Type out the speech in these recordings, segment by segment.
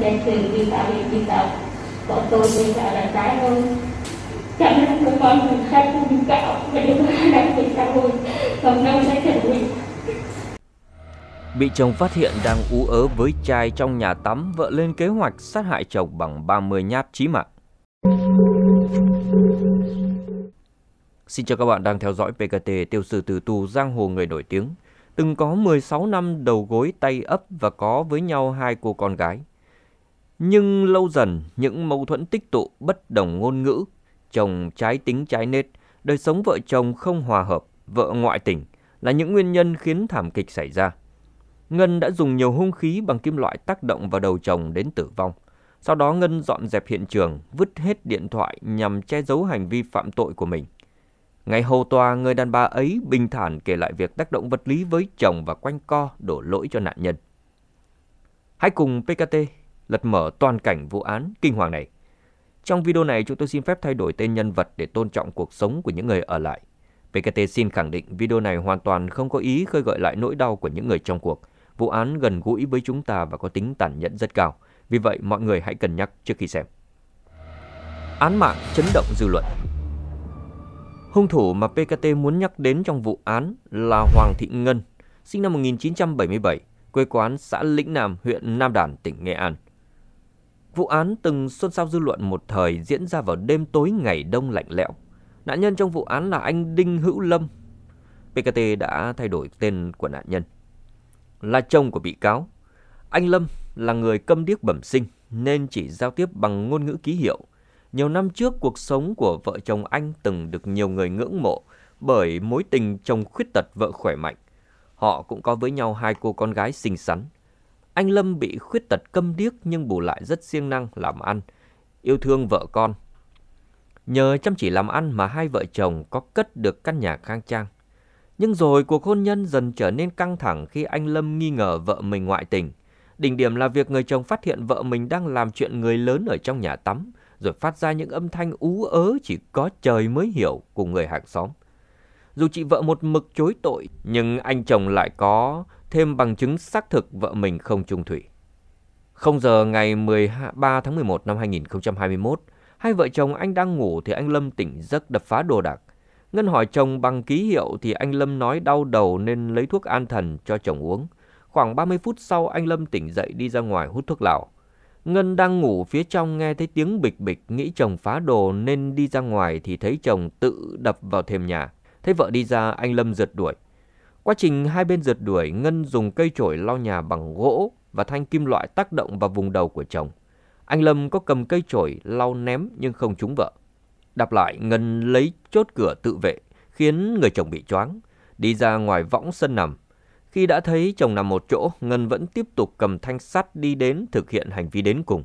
đang thường vì tạo việc vì tạo bọn tôi vì tạo là trái hơn cảm ơn của con mình khác cũng tạo và điều đó đang bị tạo hội còn đâu sẽ chuẩn bị Bị chồng phát hiện đang ú ớ với trai trong nhà tắm, vợ lên kế hoạch sát hại chồng bằng 30 nhát chí mạng. Xin chào các bạn đang theo dõi PKT tiêu sử tử tù giang hồ người nổi tiếng. Từng có 16 năm đầu gối tay ấp và có với nhau hai cô con gái. Nhưng lâu dần, những mâu thuẫn tích tụ bất đồng ngôn ngữ, chồng trái tính trái nết, đời sống vợ chồng không hòa hợp, vợ ngoại tình là những nguyên nhân khiến thảm kịch xảy ra. Ngân đã dùng nhiều hung khí bằng kim loại tác động vào đầu chồng đến tử vong. Sau đó Ngân dọn dẹp hiện trường, vứt hết điện thoại nhằm che giấu hành vi phạm tội của mình. Ngày hầu tòa, người đàn bà ấy bình thản kể lại việc tác động vật lý với chồng và quanh co đổ lỗi cho nạn nhân. Hãy cùng PKT lật mở toàn cảnh vụ án kinh hoàng này. Trong video này, chúng tôi xin phép thay đổi tên nhân vật để tôn trọng cuộc sống của những người ở lại. PKT xin khẳng định video này hoàn toàn không có ý khơi gợi lại nỗi đau của những người trong cuộc. Vụ án gần gũi với chúng ta và có tính tàn nhẫn rất cao. Vì vậy, mọi người hãy cân nhắc trước khi xem. Án mạng chấn động dư luận Hung thủ mà PKT muốn nhắc đến trong vụ án là Hoàng Thị Ngân, sinh năm 1977, quê quán xã Lĩnh Nam, huyện Nam Đàn, tỉnh Nghệ An – Vụ án từng xôn xao dư luận một thời diễn ra vào đêm tối ngày đông lạnh lẽo. Nạn nhân trong vụ án là anh Đinh Hữu Lâm. PKT đã thay đổi tên của nạn nhân. Là chồng của bị cáo, anh Lâm là người câm điếc bẩm sinh nên chỉ giao tiếp bằng ngôn ngữ ký hiệu. Nhiều năm trước cuộc sống của vợ chồng anh từng được nhiều người ngưỡng mộ bởi mối tình chồng khuyết tật vợ khỏe mạnh. Họ cũng có với nhau hai cô con gái xinh xắn. Anh Lâm bị khuyết tật câm điếc nhưng bù lại rất siêng năng làm ăn, yêu thương vợ con. Nhờ chăm chỉ làm ăn mà hai vợ chồng có cất được căn nhà khang trang. Nhưng rồi cuộc hôn nhân dần trở nên căng thẳng khi anh Lâm nghi ngờ vợ mình ngoại tình. Đỉnh điểm là việc người chồng phát hiện vợ mình đang làm chuyện người lớn ở trong nhà tắm, rồi phát ra những âm thanh ú ớ chỉ có trời mới hiểu của người hàng xóm. Dù chị vợ một mực chối tội, nhưng anh chồng lại có thêm bằng chứng xác thực vợ mình không chung thủy. 0 giờ ngày 13 tháng 11 năm 2021, hai vợ chồng anh đang ngủ thì anh Lâm tỉnh giấc đập phá đồ đạc. Ngân hỏi chồng bằng ký hiệu thì anh Lâm nói đau đầu nên lấy thuốc an thần cho chồng uống. Khoảng 30 phút sau anh Lâm tỉnh dậy đi ra ngoài hút thuốc lào. Ngân đang ngủ phía trong nghe thấy tiếng bịch bịch nghĩ chồng phá đồ nên đi ra ngoài thì thấy chồng tự đập vào thềm nhà. Thấy vợ đi ra anh Lâm rượt đuổi. Quá trình hai bên rượt đuổi, Ngân dùng cây chổi lau nhà bằng gỗ và thanh kim loại tác động vào vùng đầu của chồng. Anh Lâm có cầm cây chổi lau ném nhưng không trúng vợ. Đạp lại, Ngân lấy chốt cửa tự vệ, khiến người chồng bị choáng, đi ra ngoài võng sân nằm. Khi đã thấy chồng nằm một chỗ, Ngân vẫn tiếp tục cầm thanh sắt đi đến thực hiện hành vi đến cùng.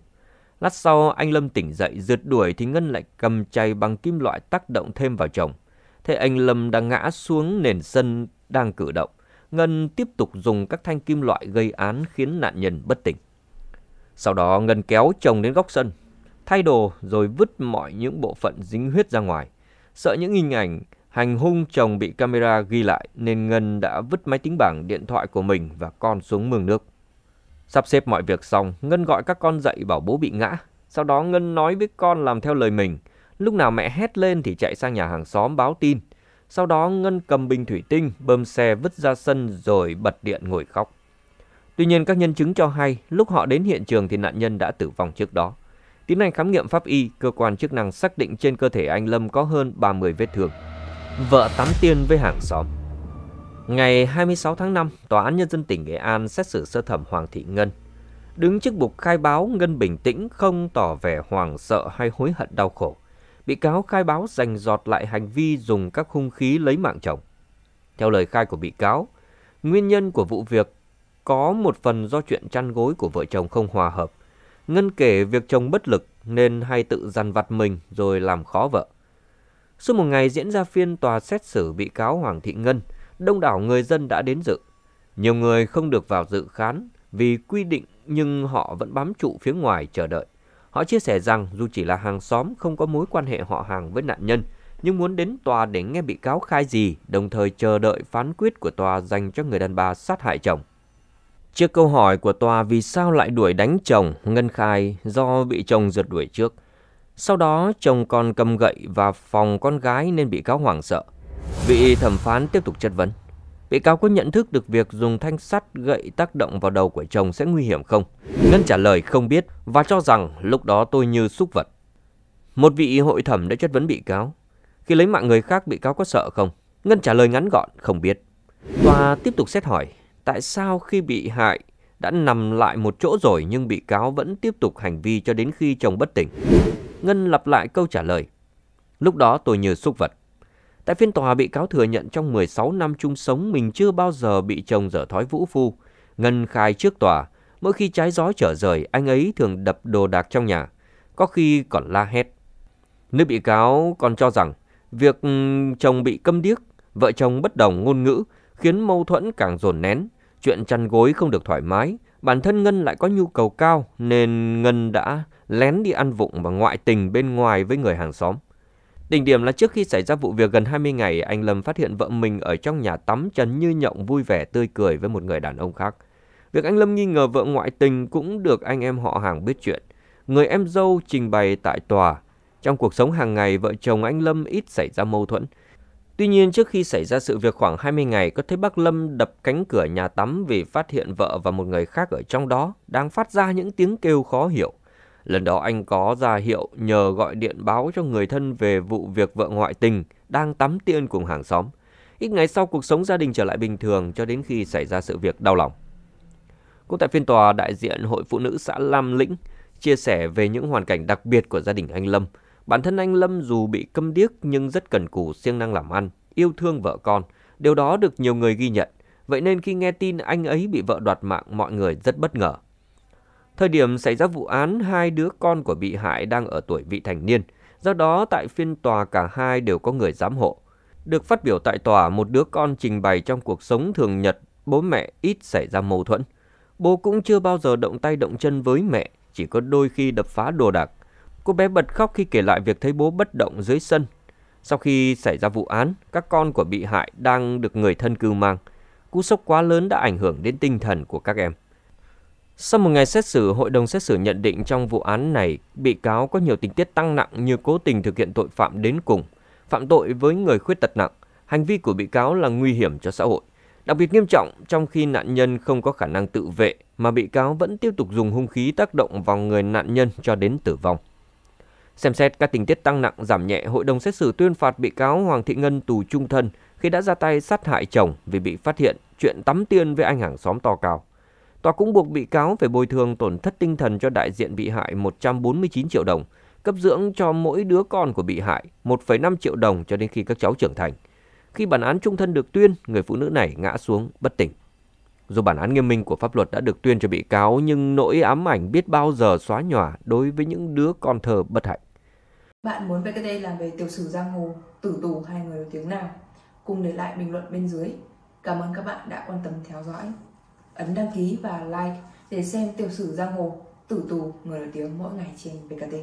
Lát sau, anh Lâm tỉnh dậy, rượt đuổi thì Ngân lại cầm chày bằng kim loại tác động thêm vào chồng. Thế anh Lâm đang ngã xuống nền sân đang cử động, Ngân tiếp tục dùng các thanh kim loại gây án khiến nạn nhân bất tỉnh. Sau đó Ngân kéo chồng đến góc sân, thay đồ rồi vứt mọi những bộ phận dính huyết ra ngoài. Sợ những hình ảnh hành hung chồng bị camera ghi lại nên Ngân đã vứt máy tính bảng điện thoại của mình và con xuống mương nước. Sắp xếp mọi việc xong, Ngân gọi các con dậy bảo bố bị ngã. Sau đó Ngân nói với con làm theo lời mình. Lúc nào mẹ hét lên thì chạy sang nhà hàng xóm báo tin – sau đó Ngân cầm bình thủy tinh, bơm xe vứt ra sân rồi bật điện ngồi khóc. Tuy nhiên các nhân chứng cho hay lúc họ đến hiện trường thì nạn nhân đã tử vong trước đó. Tiến hành khám nghiệm pháp y, cơ quan chức năng xác định trên cơ thể anh Lâm có hơn 30 vết thương. Vợ tắm tiền với hàng xóm Ngày 26 tháng 5, Tòa án Nhân dân tỉnh Nghệ An xét xử sơ thẩm Hoàng Thị Ngân. Đứng trước bục khai báo, Ngân bình tĩnh, không tỏ vẻ hoàng sợ hay hối hận đau khổ bị cáo khai báo dành giọt lại hành vi dùng các hung khí lấy mạng chồng. Theo lời khai của bị cáo, nguyên nhân của vụ việc có một phần do chuyện chăn gối của vợ chồng không hòa hợp. Ngân kể việc chồng bất lực nên hay tự dằn vặt mình rồi làm khó vợ. Suốt một ngày diễn ra phiên tòa xét xử bị cáo Hoàng Thị Ngân, đông đảo người dân đã đến dự. Nhiều người không được vào dự khán vì quy định nhưng họ vẫn bám trụ phía ngoài chờ đợi. Họ chia sẻ rằng dù chỉ là hàng xóm không có mối quan hệ họ hàng với nạn nhân, nhưng muốn đến tòa để nghe bị cáo khai gì, đồng thời chờ đợi phán quyết của tòa dành cho người đàn bà sát hại chồng. Trước câu hỏi của tòa vì sao lại đuổi đánh chồng, Ngân khai do bị chồng giật đuổi trước. Sau đó chồng còn cầm gậy và phòng con gái nên bị cáo hoảng sợ. Vị thẩm phán tiếp tục chất vấn bị cáo có nhận thức được việc dùng thanh sắt gậy tác động vào đầu của chồng sẽ nguy hiểm không? Ngân trả lời không biết và cho rằng lúc đó tôi như xúc vật. Một vị hội thẩm đã chất vấn bị cáo. Khi lấy mạng người khác bị cáo có sợ không? Ngân trả lời ngắn gọn không biết. Tòa tiếp tục xét hỏi tại sao khi bị hại đã nằm lại một chỗ rồi nhưng bị cáo vẫn tiếp tục hành vi cho đến khi chồng bất tỉnh. Ngân lặp lại câu trả lời. Lúc đó tôi như xúc vật. Tại phiên tòa, bị cáo thừa nhận trong 16 năm chung sống mình chưa bao giờ bị chồng dở thói vũ phu. Ngân khai trước tòa, mỗi khi trái gió trở rời, anh ấy thường đập đồ đạc trong nhà, có khi còn la hét. Nữ bị cáo còn cho rằng, việc ừ, chồng bị câm điếc, vợ chồng bất đồng ngôn ngữ khiến mâu thuẫn càng dồn nén, chuyện chăn gối không được thoải mái, bản thân Ngân lại có nhu cầu cao nên Ngân đã lén đi ăn vụng và ngoại tình bên ngoài với người hàng xóm. Đỉnh điểm là trước khi xảy ra vụ việc gần 20 ngày, anh Lâm phát hiện vợ mình ở trong nhà tắm Trần Như Nhộng vui vẻ tươi cười với một người đàn ông khác. Việc anh Lâm nghi ngờ vợ ngoại tình cũng được anh em họ hàng biết chuyện. Người em dâu trình bày tại tòa. Trong cuộc sống hàng ngày, vợ chồng anh Lâm ít xảy ra mâu thuẫn. Tuy nhiên, trước khi xảy ra sự việc khoảng 20 ngày, có thấy bác Lâm đập cánh cửa nhà tắm vì phát hiện vợ và một người khác ở trong đó đang phát ra những tiếng kêu khó hiểu. Lần đó anh có ra hiệu nhờ gọi điện báo cho người thân về vụ việc vợ ngoại tình đang tắm tiên cùng hàng xóm. Ít ngày sau cuộc sống gia đình trở lại bình thường cho đến khi xảy ra sự việc đau lòng. Cũng tại phiên tòa, đại diện Hội Phụ nữ xã Lam Lĩnh chia sẻ về những hoàn cảnh đặc biệt của gia đình anh Lâm. Bản thân anh Lâm dù bị câm điếc nhưng rất cần cù siêng năng làm ăn, yêu thương vợ con. Điều đó được nhiều người ghi nhận. Vậy nên khi nghe tin anh ấy bị vợ đoạt mạng, mọi người rất bất ngờ. Thời điểm xảy ra vụ án, hai đứa con của bị hại đang ở tuổi vị thành niên. Do đó, tại phiên tòa cả hai đều có người giám hộ. Được phát biểu tại tòa, một đứa con trình bày trong cuộc sống thường nhật, bố mẹ ít xảy ra mâu thuẫn. Bố cũng chưa bao giờ động tay động chân với mẹ, chỉ có đôi khi đập phá đồ đạc. Cô bé bật khóc khi kể lại việc thấy bố bất động dưới sân. Sau khi xảy ra vụ án, các con của bị hại đang được người thân cưu mang. Cú sốc quá lớn đã ảnh hưởng đến tinh thần của các em. Sau một ngày xét xử, hội đồng xét xử nhận định trong vụ án này, bị cáo có nhiều tình tiết tăng nặng như cố tình thực hiện tội phạm đến cùng, phạm tội với người khuyết tật nặng, hành vi của bị cáo là nguy hiểm cho xã hội. Đặc biệt nghiêm trọng trong khi nạn nhân không có khả năng tự vệ mà bị cáo vẫn tiếp tục dùng hung khí tác động vào người nạn nhân cho đến tử vong. Xem xét các tình tiết tăng nặng giảm nhẹ, hội đồng xét xử tuyên phạt bị cáo Hoàng Thị Ngân tù trung thân khi đã ra tay sát hại chồng vì bị phát hiện chuyện tắm tiên với anh hàng xóm to cao. Tòa cũng buộc bị cáo phải bồi thường tổn thất tinh thần cho đại diện bị hại 149 triệu đồng, cấp dưỡng cho mỗi đứa con của bị hại 1,5 triệu đồng cho đến khi các cháu trưởng thành. Khi bản án trung thân được tuyên, người phụ nữ này ngã xuống bất tỉnh. Dù bản án nghiêm minh của pháp luật đã được tuyên cho bị cáo nhưng nỗi ám ảnh biết bao giờ xóa nhòa đối với những đứa con thơ bất hạnh. Bạn muốn về đây làm về tiểu sử giang hồ, tử tù hay người nổi tiếng nào? Cùng để lại bình luận bên dưới. Cảm ơn các bạn đã quan tâm theo dõi ấn đăng ký và like để xem tiểu sử giang hồ tử tù người nổi tiếng mỗi ngày trên VKT.